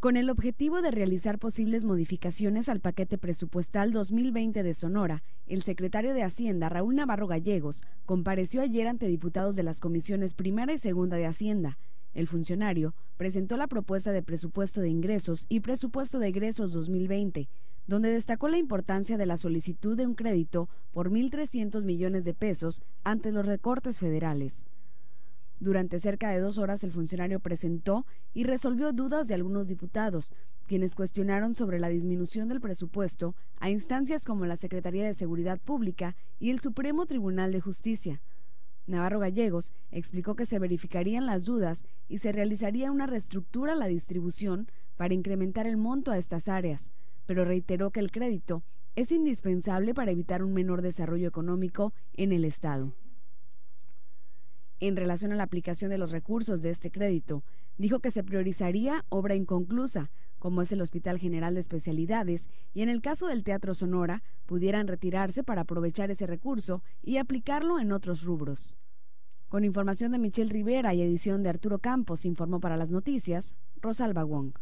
con el objetivo de realizar posibles modificaciones al paquete presupuestal 2020 de Sonora, el secretario de Hacienda, Raúl Navarro Gallegos, compareció ayer ante diputados de las comisiones primera y segunda de Hacienda. El funcionario presentó la propuesta de presupuesto de ingresos y presupuesto de egresos 2020, donde destacó la importancia de la solicitud de un crédito por 1.300 millones de pesos ante los recortes federales. Durante cerca de dos horas el funcionario presentó y resolvió dudas de algunos diputados, quienes cuestionaron sobre la disminución del presupuesto a instancias como la Secretaría de Seguridad Pública y el Supremo Tribunal de Justicia. Navarro Gallegos explicó que se verificarían las dudas y se realizaría una reestructura a la distribución para incrementar el monto a estas áreas, pero reiteró que el crédito es indispensable para evitar un menor desarrollo económico en el Estado. En relación a la aplicación de los recursos de este crédito, dijo que se priorizaría obra inconclusa, como es el Hospital General de Especialidades, y en el caso del Teatro Sonora, pudieran retirarse para aprovechar ese recurso y aplicarlo en otros rubros. Con información de Michelle Rivera y edición de Arturo Campos, informó para las noticias Rosalba Wong.